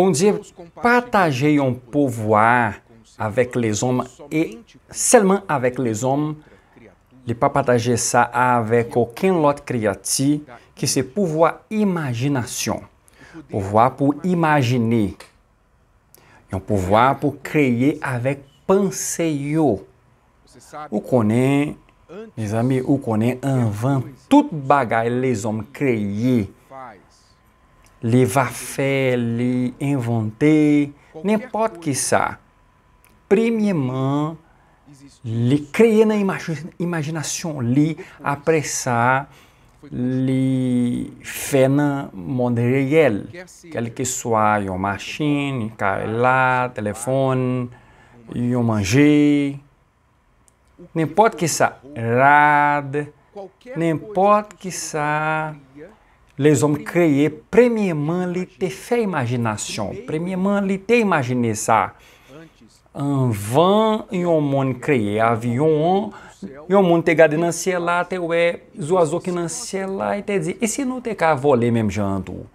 On dit Partagez un pouvoir avec les hommes et seulement avec les hommes. Ne pas partager ça avec aucun autre créatif qui ce pouvoir imagination. Pouvoir pour imaginer. un pouvoir pour créer avec pensée. Vous connaissez, mes amis, vous connaissez, vin toute bagaille les hommes créés. lhe va faire, lhe inventer, n'importe que ça. Premièrement, lhe créer na imaginação, lhe apressar, lhe fé na monde réel, quel que é soit une machine, là, téléphone, un manger, n'importe que ça, rad, n'importe que ça, les hommes créés, premièrement, l'été fait imagination. Premièrement, l'été imaginé ça. um vent et un monde créé, avion, e o mundo te gade nan ciel lá, te ué, zoazo que nan ciel lá, e te diz, e se não te cá voler mesmo janto?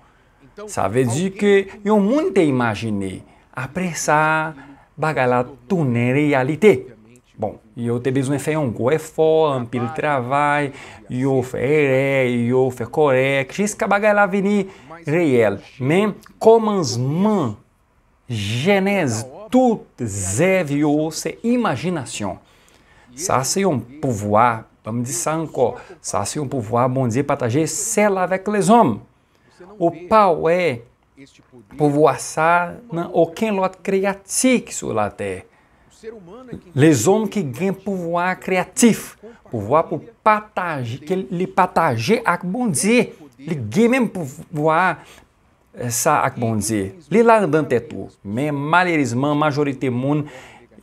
Ça veut que e o mundo te imagine, après ça, bagala tourner réalité bom e eu te bizuinfei un cu e fo, pil travai, eu fe ere, eu fe corec, și scabagai la vini reiel. Men commencement, genèse, zé viu c'est imaginação Ça c'est um pouvoir, vamos dire ça encore, ça c'est un pouvoir, bon Dieu partager, celle avec les hommes. O pau é povoar ça, aucun lot créatique sur la terre. É les hommes qui gagnent pouvoir créatif, pouvoir pour partager, les partager avec bon Dieu. Ils gagnent même pouvoir euh, ça avec bon Dieu. Les là dans tête oh. Mais malheureusement, majorité monde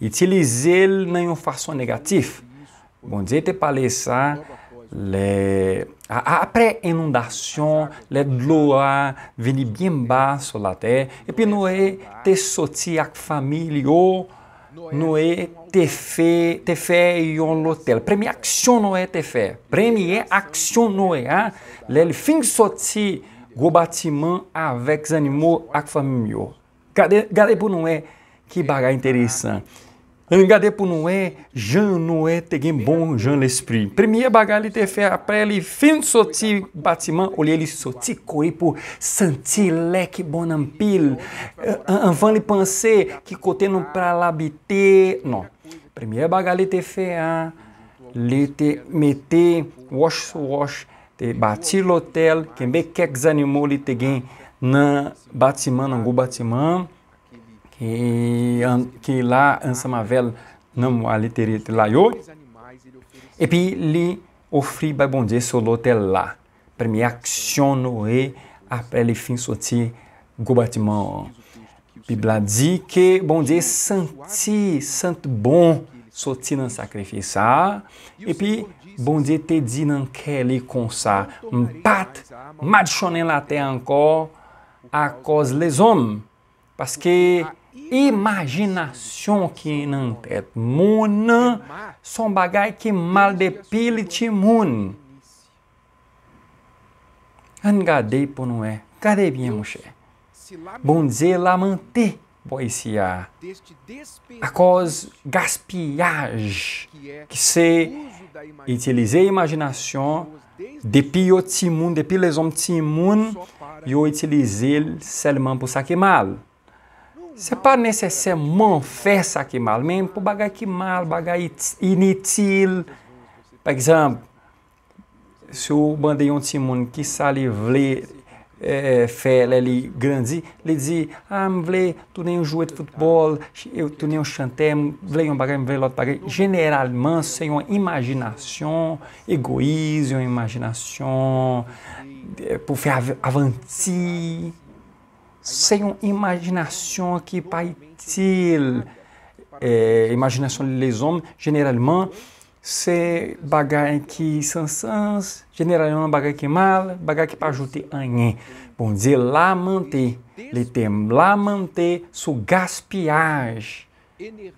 utiliser dans une façon négative. Bon Dieu te parlé ça les après inondation, les gloires viennent bien bas sur la terre et puis nous sommes eh, sortis avec famille, Noé Tefé, Tefé Ionlotel. Premi action Noé Tefé. Premi é action Noé. Ah. Lele fin sorti go batiman avec animaux ak famille. Gade, gade pou Noé que bagagem interessante. Engadé pour noé, Jean noé te gen bon Jean l'esprit. Premier bagage il te fait après il fin sorti bâtiment au lieu il sorti courir pour sentir l'air qui euh, Avant il penser que côté non para l'habiter. Non. Premier bagage il te a, lhe te meter wash wash te bâti l'hôtel, que quelques animaux il te gen na bâtiment nan gros bâtiment e que lá ansamavela não a lá eu e pi li ofri ba bon Dieu solo lá para me actionner après les fins sorti go bâtiment Biblia dit que bon dia senti santo bom soti nan sacrificar e pi bon dia te dit nan lhe consa um pat mad chonen la terre encore a cause les hommes parce que imaginação que não é muna, são bagai que mal depile timun. Angadei por não é, cadê minha mulher? Bom dizer lá manter, a, A cos gaspiage, que se utilizei imaginação, de o timun, de les homens timun, e eu utilizei seulement pour ça que mal. Se pa necessèrement fazer sa mal, mesmo para bagar que mal, bagar initil. Par exemple, se o bandeirão de Simone que sai sa li ele eh, fè ele li grandi, li di, a ah, m vle tounen yon jouet futbol, tounen yon chantem, vle um bagay, m vle lot bagay. sem uma imaginação imajinasyon egoiz, yon imajinasyon av avanti sem imaginação que partilha. É, imaginação les homens, généralement, se bagar qui sans sens, généralement bagay qui mal, bagar qui para ajouter rien. bom dizer lamenter, le terme lamenter sous gaspillage,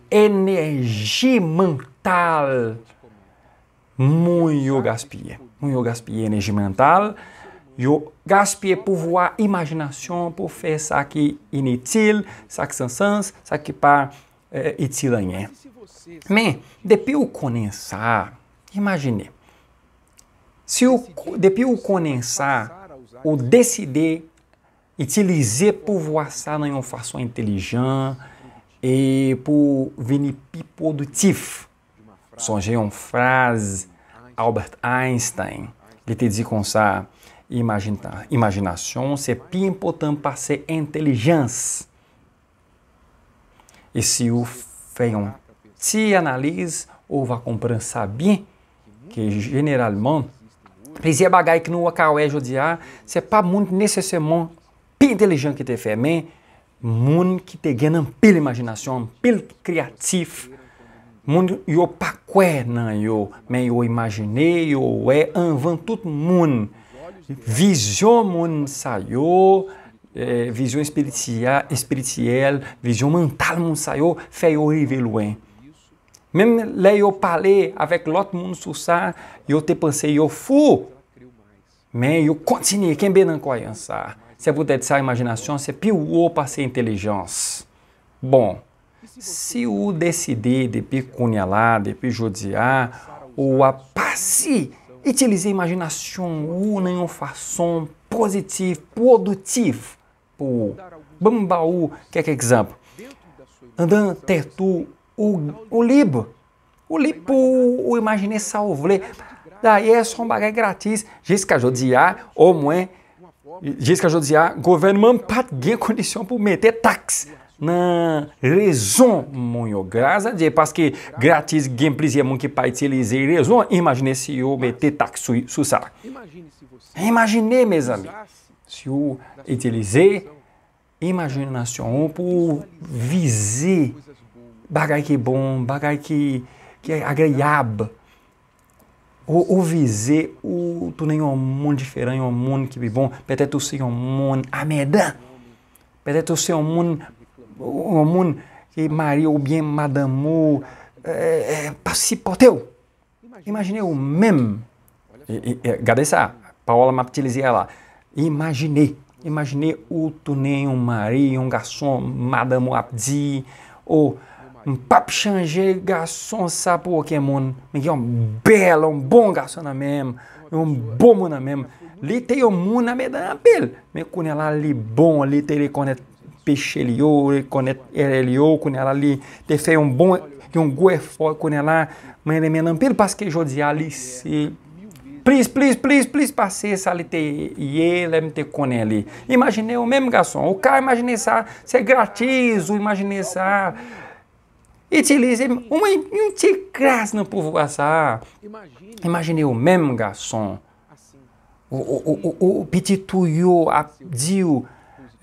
energia mental Muito gaspia, muito gaspia energia mental yo gaspiller pour voir imagination, pour faire ça qui est inutile, ça qui sans sens, ça qui pas é, eh, utile rien. Mais, depuis eu começar, se eu, depuis eu começar, ou decidir utiliser pour voir ça de uma forma inteligente e pour venir plus productif. Songez uma frase Albert Einstein, que te dit comme ça, Imaginar, imaginação, c'est é plus important passer intelligence. Et si vous faites une petite analyse, vous va comprendre ça bien que généralement, les é bagailles que nous avons aujourd'hui, ce é para monde nécessairement plus inteligente que te fait, mais que qui te ganha pela imaginação, imagination, criativo. Mundo Moun yo pa kwe nan yo, men yo imagine, yo we anvan tout moun. Eh, vision saiu, é, vision espirituelle, espirituelle, vision mentale mon sayo, fait yo révéler. Même là yo parlé avec l'autre monde sur eu yo te pensé yo fou. Mais continue quem bem não croyança. Se puder sa imaginação, se pior para ser inteligência. Bom, se o decidir de pecuniar, de jodiar, ou a passe utilize imaginação ou une façon positive, productive pour bambaú, que é exemplo. Andan tertu o, o libo, O libo o imaginer sauver. Daí é só um bagulho grátis. Jusqu'à aujourd'hui, au moins, jusqu'à governo gouvernement pode ganhar condição para meter taxe nan rezon moun yo graza de paske gratis gen plizye moun ki pa itilize rezon imajine se yo bete tak sou salak imajine me zami se yo itilize imajine nasyon ou pou vize bagay ki bon bagay ki agreyab ou vize ou tou nen yon moun diferan yon moun ki bi bon petè tou se yon moun amedan petè tou se yon moun O moun ki mari ou bien madamou eh, eh, oh, pa si pote ou. Imagine ou men. Gade sa. Pa wala map tilize ala. Imagine. Imagine ou tounen yon mari, yon gason madamou ap di. Ou m pap chanje gason sa pou o ke moun. Men ki yon bel, yon bon gason na men. Yon bon moun na men. Li te yon moun na men dan ap bel. Men kounen la li bon, li te li konen tan. peche li yo, re kone, ere li yo kone la li, te fe yon bon yon gwe fò kone la, mwen elemen anpil paske jodi a li si plis, plis, plis, plis pase sa li te ye, lem te kone li, imagine yo menm gason o ka imagine sa, se gratizo imagine sa iti li, se mwen, yon ti kras nan povo a sa imagine yo menm gason o, o, o, o piti tu yo, ap diyo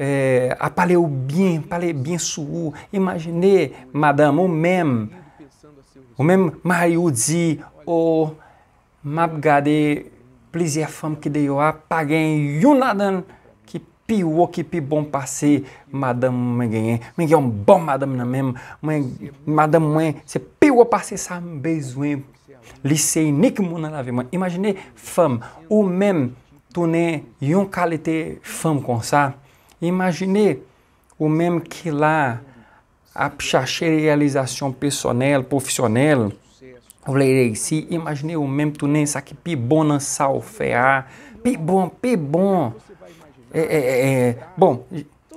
Eh, a pale ou bin, pale bin sou ou, imajine, madame, ou mem, ou mem, ma yu zi, ou oh, map gade plizye fam ki deyo a, pagen yon adan ki piwo, ki pi bon pase, madame men genyen, men genyon bon madame nan mem, men, madame men, se piwo pase sa, li se ni ki moun anave, imajine, fam, ou mem, tou nen yon kalite fam kon sa, Imaginei o mesmo que lá a chercher realização personal, profissional, volerei se imaginez o mesmo tu nem sabe que bom não salfear, pi bom, bom. É, é, é, é, bom,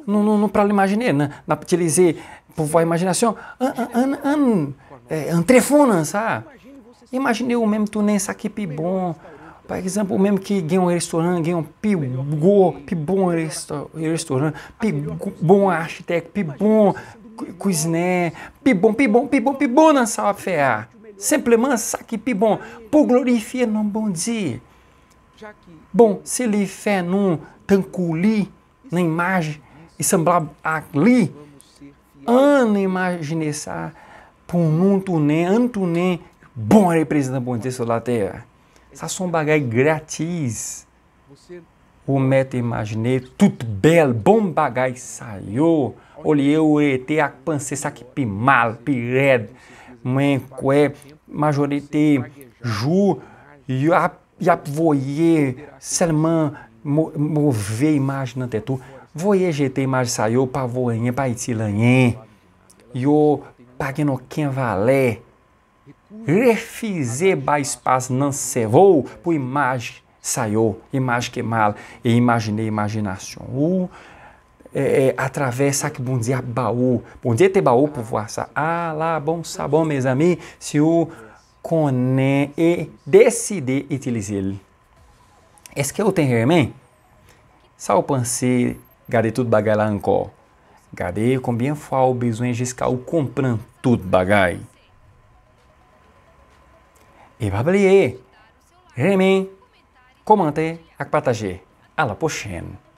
não, não, não para imaginar, né? na utilizar por a imaginação, assim, an, an, an, an, é, sabe? Imaginei o mesmo tu nem sabe que bom por exemplo mesmo que ganhou um restaurante ganhou un plus gros, plus bon resta restaurant, plus pibom pibom pibom bon cuisinier, plus bon, plus bon, plus bon, plus bon glorifier notre bon Bom, se ele fez num tanculi na imagem e semblar ali, ana imaginar por um tuné, um tuné, bom representante bom Deus da terra. Sa son bagay gratis. Ou meto imagine, tout bel, bon bagay sa yo. Oli yo ete ak panse sak pi mal, pi red. Mwen kwe, majorete ju, yap voye, selman move imagine an tetu. Voye jete imagine sa yo, pa voyen, pa iti lanyen. Yo pagin oken vale, refizer não servou, por imagem saiu, imagem que mal, e imaginei imaginação. O é, é, atravessa que bom dia baú, bom dia te baú por voaça. Ah lá, bom sabão, meus amigos, se o coné e decidir utilizar. ele. Esse que eu tenho, irmão? Sao pensei, gade tudo bagay lá encore. Gade, combien fois o besoin jusqu'à comprando tudo bagai. et babliez. Eh, Rémi, commentez et partagez. À la prochaine.